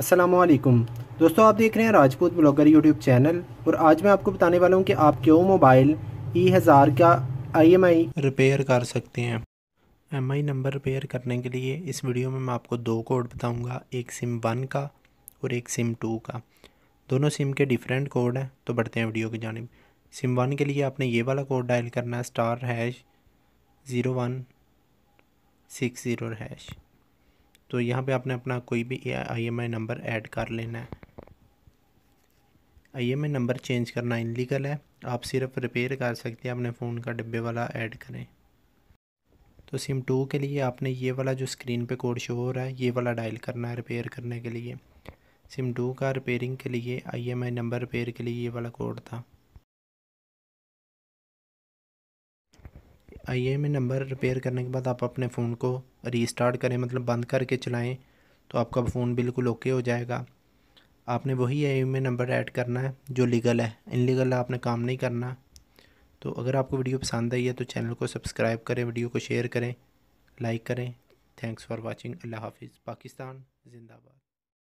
असलकुम दोस्तों आप देख रहे हैं राजपूत ब्लॉगर यूट्यूब चैनल और आज मैं आपको बताने वाला हूँ कि आप क्यों मोबाइल ई हज़ार का आईएमआई रिपेयर कर सकते हैं एम आई नंबर रिपेयर करने के लिए इस वीडियो में मैं आपको दो कोड बताऊँगा एक सिम वन का और एक सिम टू का दोनों सिम के डिफरेंट कोड हैं तो बढ़ते हैं वीडियो की जानब सिम वन के लिए आपने ये वाला कोड डायल करना है star hash zero one six zero hash तो यहाँ पे आपने अपना कोई भी I M I number add कर लेना है I M I number change करना इनलीगल है आप सिर्फ रिपेयर कर सकते हैं अपने फ़ोन का डिब्बे वाला ऐड करें तो सिम टू के लिए आपने ये वाला जो स्क्रीन पे कोड शो हो रहा है ये वाला डायल करना है रिपेयर करने के लिए सिम टू का रिपेयरिंग के लिए I M I number repair के लिए ये वाला कोड था I M A number repair करने के बाद आप अपने फ़ोन को रीस्टार्ट करें मतलब बंद करके चलाएं तो आपका फ़ोन बिल्कुल ओके हो जाएगा आपने वही I M A number add करना है जो लीगल है इनलीगल आपने काम नहीं करना तो अगर आपको वीडियो पसंद आई है तो चैनल को सब्सक्राइब करें वीडियो को शेयर करें लाइक करें थैंक्स फॉर वॉचिंग अल्लाह हाफिज़ पाकिस्तान जिंदाबाद